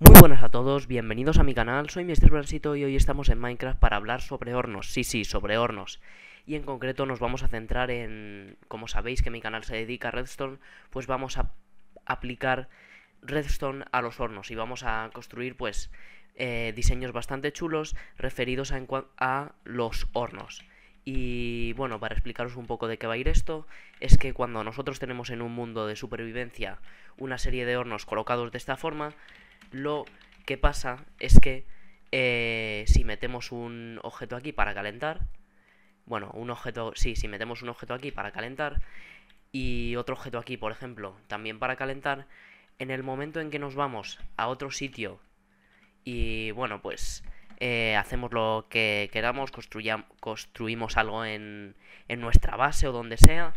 Muy buenas a todos, bienvenidos a mi canal, soy Mr. Brancito y hoy estamos en Minecraft para hablar sobre hornos, sí, sí, sobre hornos. Y en concreto nos vamos a centrar en, como sabéis que mi canal se dedica a redstone, pues vamos a aplicar redstone a los hornos y vamos a construir pues eh, diseños bastante chulos referidos a los hornos. Y bueno, para explicaros un poco de qué va a ir esto, es que cuando nosotros tenemos en un mundo de supervivencia una serie de hornos colocados de esta forma, lo que pasa es que eh, si metemos un objeto aquí para calentar, bueno, un objeto, sí, si metemos un objeto aquí para calentar y otro objeto aquí, por ejemplo, también para calentar, en el momento en que nos vamos a otro sitio y bueno, pues eh, hacemos lo que queramos, construimos algo en, en nuestra base o donde sea,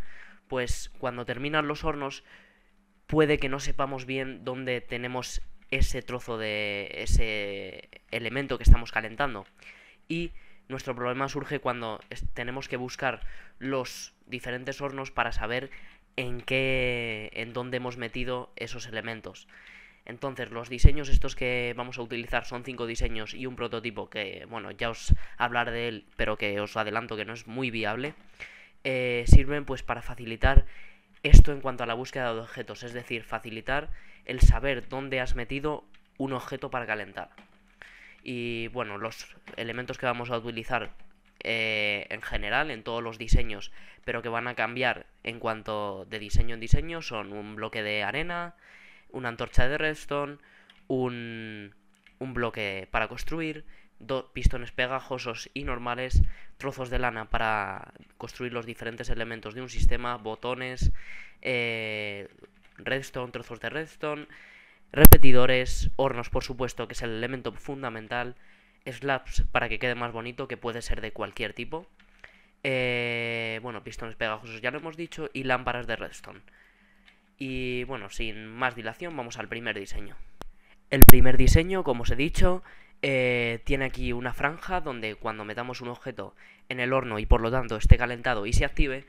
pues cuando terminan los hornos puede que no sepamos bien dónde tenemos ese trozo de ese elemento que estamos calentando. Y nuestro problema surge cuando tenemos que buscar los diferentes hornos para saber en qué en dónde hemos metido esos elementos. Entonces, los diseños estos que vamos a utilizar son cinco diseños y un prototipo que, bueno, ya os hablaré de él, pero que os adelanto que no es muy viable. Eh, sirven pues para facilitar esto en cuanto a la búsqueda de objetos, es decir, facilitar el saber dónde has metido un objeto para calentar. Y bueno, los elementos que vamos a utilizar eh, en general en todos los diseños, pero que van a cambiar en cuanto de diseño en diseño, son un bloque de arena, una antorcha de redstone, un bloque para construir, pistones pegajosos y normales, trozos de lana para construir los diferentes elementos de un sistema, botones, eh, redstone, trozos de redstone, repetidores, hornos por supuesto que es el elemento fundamental, slabs para que quede más bonito, que puede ser de cualquier tipo, eh, bueno, pistones pegajosos ya lo hemos dicho, y lámparas de redstone. Y bueno, sin más dilación, vamos al primer diseño. El primer diseño, como os he dicho, eh, tiene aquí una franja donde cuando metamos un objeto en el horno y por lo tanto esté calentado y se active,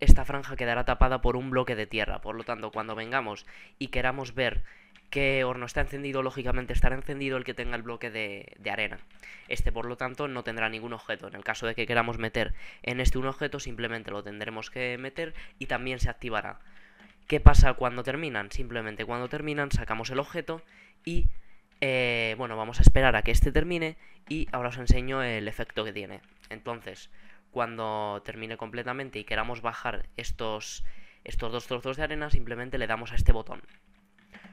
esta franja quedará tapada por un bloque de tierra. Por lo tanto, cuando vengamos y queramos ver qué horno está encendido, lógicamente estará encendido el que tenga el bloque de, de, arena. Este, por lo tanto, no tendrá ningún objeto. En el caso de que queramos meter en este un objeto, simplemente lo tendremos que meter y también se activará. ¿Qué pasa cuando terminan? Simplemente cuando terminan sacamos el objeto y eh, bueno, vamos a esperar a que este termine y ahora os enseño el efecto que tiene. Entonces, cuando termine completamente y queramos bajar estos, estos dos trozos de arena, simplemente le damos a este botón.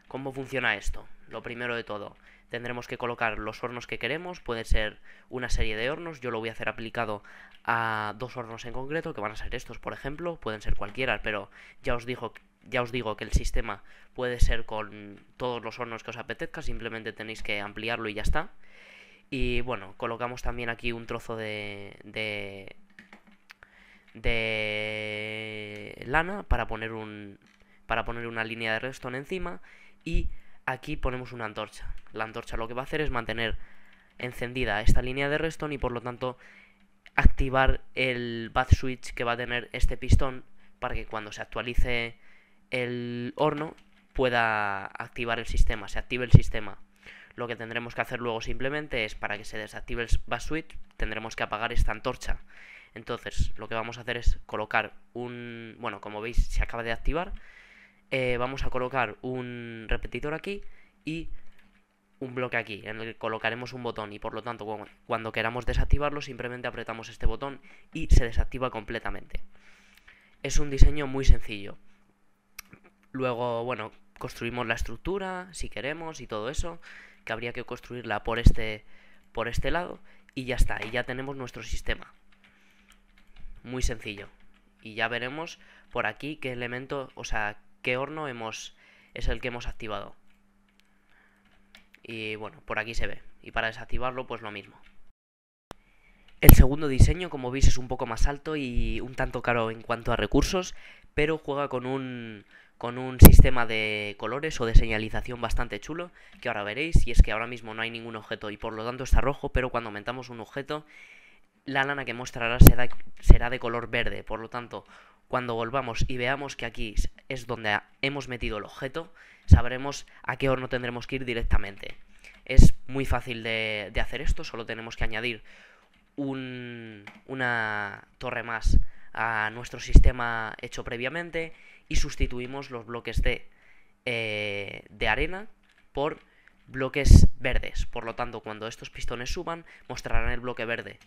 ¿Cómo funciona esto? Lo primero de todo, tendremos que colocar los hornos que queremos, puede ser una serie de hornos, yo lo voy a hacer aplicado a dos hornos en concreto, que van a ser estos por ejemplo, pueden ser cualquiera, pero ya os que ya os digo que el sistema puede ser con todos los hornos que os apetezca, simplemente tenéis que ampliarlo y ya está. Y bueno, colocamos también aquí un trozo de, lana para poner, un, para poner una línea de redstone encima y aquí ponemos una antorcha. La antorcha lo que va a hacer es mantener encendida esta línea de redstone y por lo tanto activar el bath switch que va a tener este pistón para que cuando se actualice el horno pueda activar el sistema, se active el sistema. Lo que tendremos que hacer luego simplemente es para que se desactive el bus switch, tendremos que apagar esta antorcha. Entonces, lo que vamos a hacer es colocar un... Bueno, como veis, se acaba de activar. Eh, vamos a colocar un repetidor aquí y un bloque aquí, en el que colocaremos un botón y por lo tanto cuando queramos desactivarlo simplemente apretamos este botón y se desactiva completamente. Es un diseño muy sencillo. Luego, bueno, construimos la estructura, si queremos, y todo eso, que habría que construirla por este, por este lado, y ya está, y ya tenemos nuestro sistema. Muy sencillo. Y ya veremos por aquí qué elemento, o sea, qué horno hemos, es el que hemos activado. Y bueno, por aquí se ve. Y para desactivarlo, pues lo mismo. El segundo diseño, como veis, es un poco más alto y un tanto caro en cuanto a recursos, pero juega con un con un sistema de colores o de señalización bastante chulo, que ahora veréis, y es que ahora mismo no hay ningún objeto y por lo tanto está rojo, pero cuando metamos un objeto, la lana que mostrará será, será de color verde, por lo tanto, cuando volvamos y veamos que aquí es donde hemos metido el objeto, sabremos a qué horno tendremos que ir directamente. Es muy fácil de, hacer esto, solo tenemos que añadir un, una torre más a nuestro sistema hecho previamente y sustituimos los bloques de, eh, de arena por bloques verdes. Por lo tanto, cuando estos pistones suban, mostrarán el bloque verde.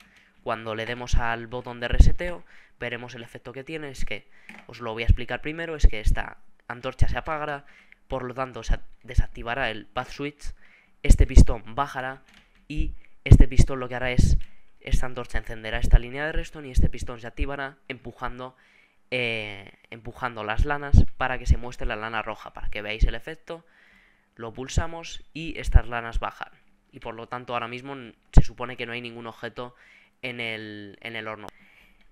Cuando le demos al botón de reseteo, veremos el efecto que tiene. Es que, os lo voy a explicar primero, es que esta antorcha se apagará, por lo tanto se desactivará el path switch, este pistón bajará y este pistón lo que hará es, esta antorcha encenderá esta línea de redstone y este pistón se activará empujando eh, empujando las lanas para que se muestre la lana roja, para que veáis el efecto. Lo pulsamos y estas lanas bajan. Y por lo tanto ahora mismo se supone que no hay ningún objeto en el, en el horno.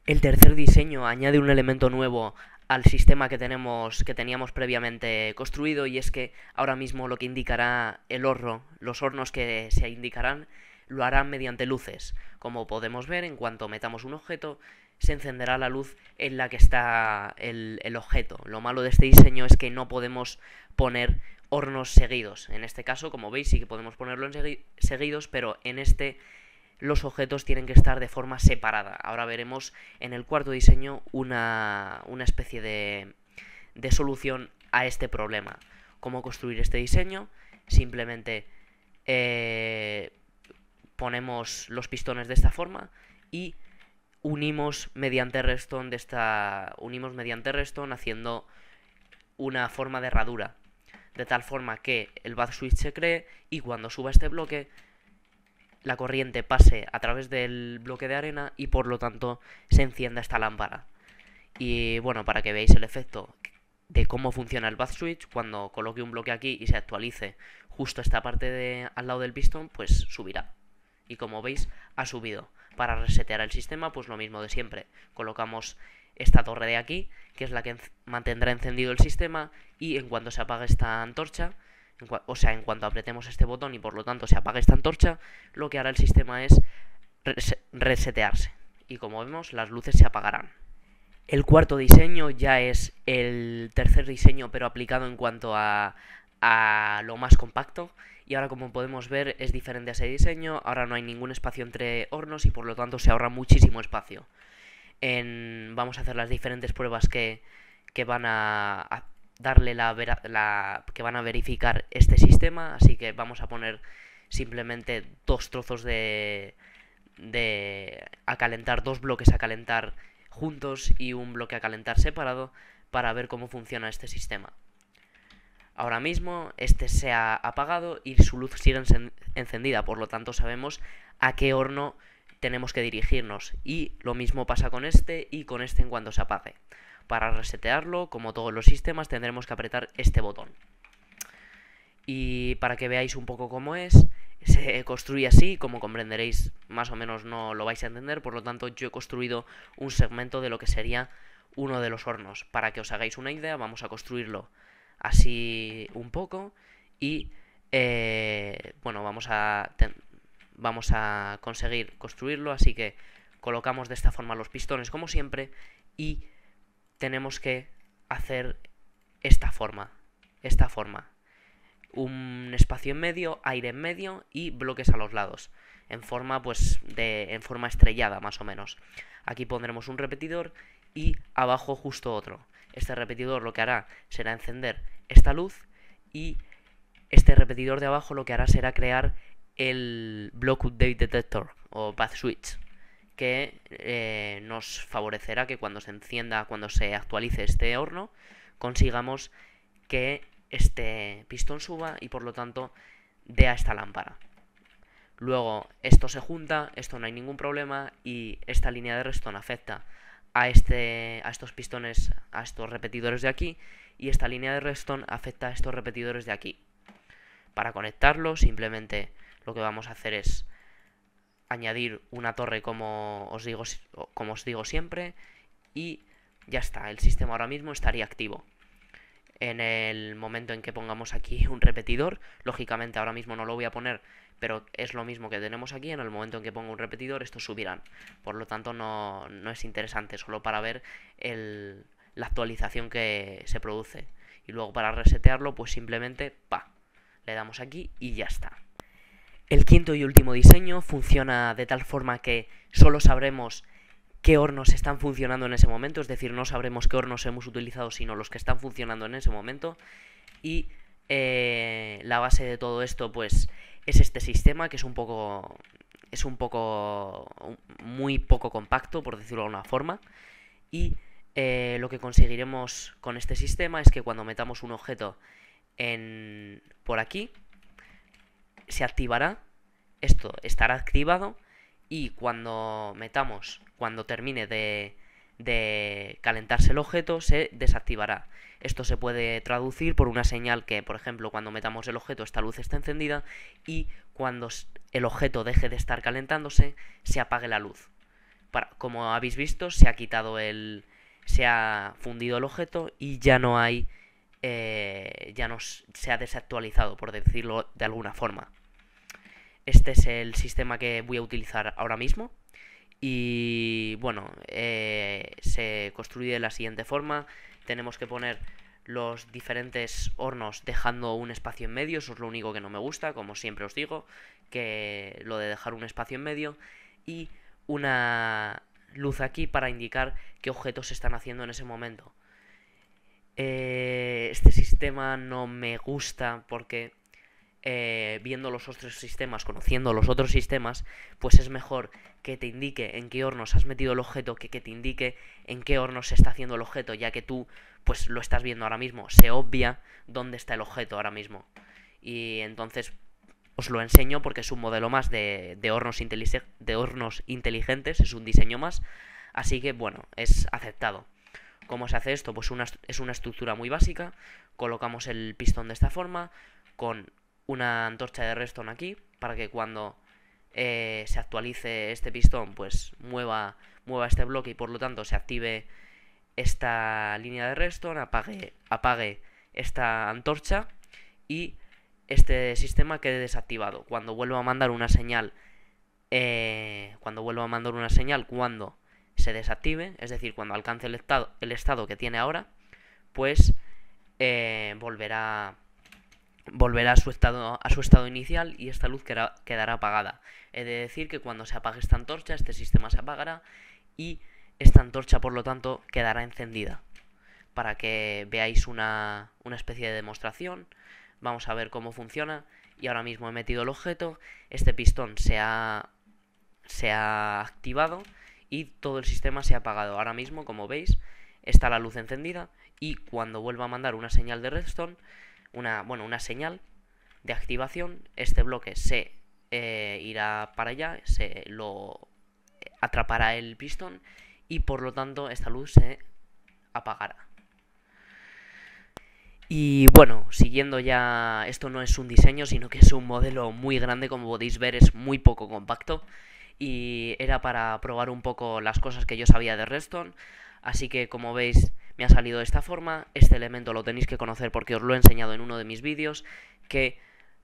El tercer diseño añade un elemento nuevo al sistema que, tenemos, que teníamos previamente construido y es que ahora mismo lo que indicará el horno, los hornos que se indicarán, lo harán mediante luces. Como podemos ver, en cuanto metamos un objeto, se encenderá la luz en la que está el, objeto. Lo malo de este diseño es que no podemos poner hornos seguidos. En este caso, como veis, sí que podemos ponerlo seguidos, pero en este los objetos tienen que estar de forma separada. Ahora veremos en el cuarto diseño una, especie de, solución a este problema. ¿Cómo construir este diseño? Simplemente eh, ponemos los pistones de esta forma y unimos mediante redstone de esta unimos mediante haciendo una forma de herradura de tal forma que el bath switch se cree y cuando suba este bloque la corriente pase a través del bloque de arena y por lo tanto se encienda esta lámpara y bueno para que veáis el efecto de cómo funciona el bath switch cuando coloque un bloque aquí y se actualice justo esta parte al lado del pistón pues subirá y como veis ha subido para resetear el sistema, pues lo mismo de siempre. Colocamos esta torre de aquí, que es la que mantendrá encendido el sistema, y en cuanto se apague esta antorcha, o sea, en cuanto apretemos este botón y por lo tanto se apague esta antorcha, lo que hará el sistema es resetearse. Y como vemos, las luces se apagarán. El cuarto diseño ya es el tercer diseño, pero aplicado en cuanto a, a lo más compacto, y ahora como podemos ver es diferente a ese diseño, ahora no hay ningún espacio entre hornos y por lo tanto se ahorra muchísimo espacio. vamos a hacer las diferentes pruebas que, que van a, darle la, que van a verificar este sistema, así que vamos a poner simplemente dos trozos de de a calentar dos bloques a calentar juntos y un bloque a calentar separado para ver cómo funciona este sistema ahora mismo, este se ha apagado y su luz sigue encendida, por lo tanto sabemos a qué horno tenemos que dirigirnos. Y lo mismo pasa con este y con este en cuanto se apague. Para resetearlo, como todos los sistemas, tendremos que apretar este botón. Y para que veáis un poco cómo es, se construye así, como comprenderéis, más o menos no lo vais a entender, por lo tanto yo he construido un segmento de lo que sería uno de los hornos. Para que os hagáis una idea, vamos a construirlo así un poco y eh, bueno, vamos a, vamos a conseguir construirlo, así que colocamos de esta forma los pistones como siempre y tenemos que hacer esta forma, esta forma. Un espacio en medio, aire en medio y bloques a los lados, en forma pues de en forma estrellada más o menos. Aquí pondremos un repetidor y abajo justo otro. Este repetidor lo que hará será encender esta luz y este repetidor de abajo lo que hará será crear el Block Update Detector o Path Switch que eh, nos favorecerá que cuando se encienda, cuando se actualice este horno, consigamos que este pistón suba y por lo tanto dé a esta lámpara. Luego esto se junta, esto no hay ningún problema y esta línea de redstone afecta a, este, a estos pistones, a estos repetidores de aquí, y esta línea de redstone afecta a estos repetidores de aquí. Para conectarlo simplemente lo que vamos a hacer es añadir una torre como os digo, como os digo siempre y ya está, el sistema ahora mismo estaría activo. En el momento en que pongamos aquí un repetidor, lógicamente ahora mismo no lo voy a poner pero es lo mismo que tenemos aquí, en el momento en que pongo un repetidor estos subirán, por lo tanto no, no es interesante, solo para ver la actualización que se produce. Y luego para resetearlo, pues simplemente, pa, le damos aquí y ya está. El quinto y último diseño funciona de tal forma que solo sabremos qué hornos están funcionando en ese momento, es decir, no sabremos qué hornos hemos utilizado, sino los que están funcionando en ese momento. Y eh, la base de todo esto, pues, es este sistema que es un poco es un poco muy poco compacto por decirlo de alguna forma y eh, lo que conseguiremos con este sistema es que cuando metamos un objeto en por aquí se activará esto estará activado y cuando metamos cuando termine de de calentarse el objeto se desactivará. Esto se puede traducir por una señal que, por ejemplo, cuando metamos el objeto esta luz está encendida y cuando el objeto deje de estar calentándose se apague la luz. como habéis visto, se ha quitado el... se ha fundido el objeto y ya no hay... Eh, ya no se ha desactualizado, por decirlo de alguna forma. Este es el sistema que voy a utilizar ahora mismo. Y bueno, eh, se construye de la siguiente forma. Tenemos que poner los diferentes hornos dejando un espacio en medio. Eso es lo único que no me gusta, como siempre os digo, que lo de dejar un espacio en medio. Y una luz aquí para indicar qué objetos se están haciendo en ese momento. Eh, este sistema no me gusta porque eh, viendo los otros sistemas, conociendo los otros sistemas, pues es mejor que te indique en qué hornos has metido el objeto que que te indique en qué hornos se está haciendo el objeto, ya que tú pues lo estás viendo ahora mismo, se obvia dónde está el objeto ahora mismo. Y entonces os lo enseño porque es un modelo más de, hornos, de hornos inteligentes, es un diseño más, así que bueno, es aceptado. ¿Cómo se hace esto? Pues una, es una estructura muy básica, colocamos el pistón de esta forma, con una antorcha de redstone aquí para que cuando eh, se actualice este pistón pues mueva, mueva este bloque y por lo tanto se active esta línea de redstone, apague, apague esta antorcha y este sistema quede desactivado. Cuando vuelva a mandar una señal, eh, cuando vuelva a mandar una señal, cuando se desactive, es decir, cuando alcance el estado, el estado que tiene ahora, pues eh, volverá volverá volverá a su estado, a su estado inicial y esta luz quedará, apagada. He de decir que cuando se apague esta antorcha, este sistema se apagará y esta antorcha, por lo tanto, quedará encendida. Para que veáis una, una especie de demostración, vamos a ver cómo funciona. Y ahora mismo he metido el objeto, este pistón se ha, se ha activado y todo el sistema se ha apagado. Ahora mismo, como veis, está la luz encendida y cuando vuelva a mandar una señal de redstone, una, bueno, una señal de activación, este bloque se eh, irá para allá, se lo atrapará el pistón y por lo tanto esta luz se apagará. Y bueno, siguiendo ya, esto no es un diseño, sino que es un modelo muy grande, como podéis ver es muy poco compacto. Y era para probar un poco las cosas que yo sabía de Redstone. Así que como veis, me ha salido de esta forma, este elemento lo tenéis que conocer porque os lo he enseñado en uno de mis vídeos, que,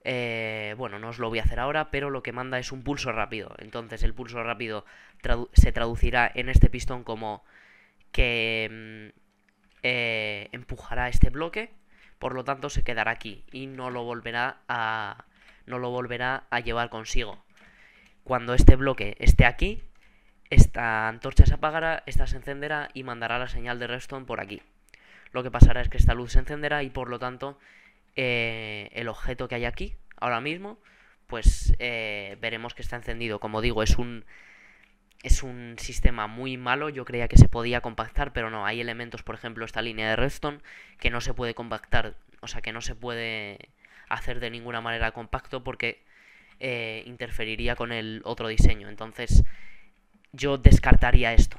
eh, bueno, no os lo voy a hacer ahora, pero lo que manda es un pulso rápido, entonces el pulso rápido se traducirá en este pistón como que mm, eh, empujará este bloque, por lo tanto se quedará aquí y no lo volverá a, no lo volverá a llevar consigo. Cuando este bloque esté aquí, esta antorcha se apagará, esta se encenderá y mandará la señal de redstone por aquí. Lo que pasará es que esta luz se encenderá y por lo tanto eh, el objeto que hay aquí ahora mismo, pues eh, veremos que está encendido. Como digo, es un, es un sistema muy malo. Yo creía que se podía compactar, pero no. Hay elementos, por ejemplo, esta línea de redstone, que no se puede compactar. O sea, que no se puede hacer de ninguna manera compacto porque eh, interferiría con el otro diseño. Entonces, yo descartaría esto.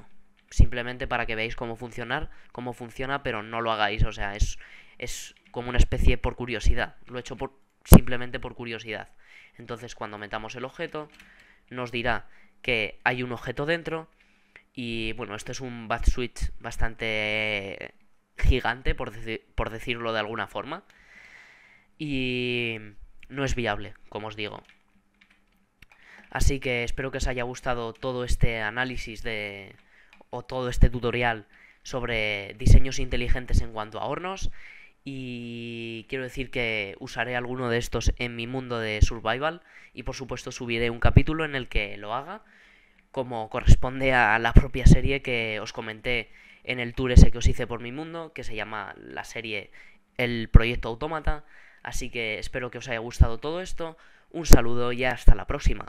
Simplemente para que veáis cómo funcionar, cómo funciona, pero no lo hagáis. O sea, es, es como una especie por curiosidad. Lo he hecho por, simplemente por curiosidad. Entonces, cuando metamos el objeto, nos dirá que hay un objeto dentro. Y bueno, esto es un bad switch bastante gigante, por, por decirlo de alguna forma. Y no es viable, como os digo. Así que espero que os haya gustado todo este análisis de o todo este tutorial sobre diseños inteligentes en cuanto a hornos y quiero decir que usaré alguno de estos en mi mundo de survival y por supuesto subiré un capítulo en el que lo haga como corresponde a la propia serie que os comenté en el tour ese que os hice por mi mundo que se llama la serie El Proyecto Autómata así que espero que os haya gustado todo esto un saludo y hasta la próxima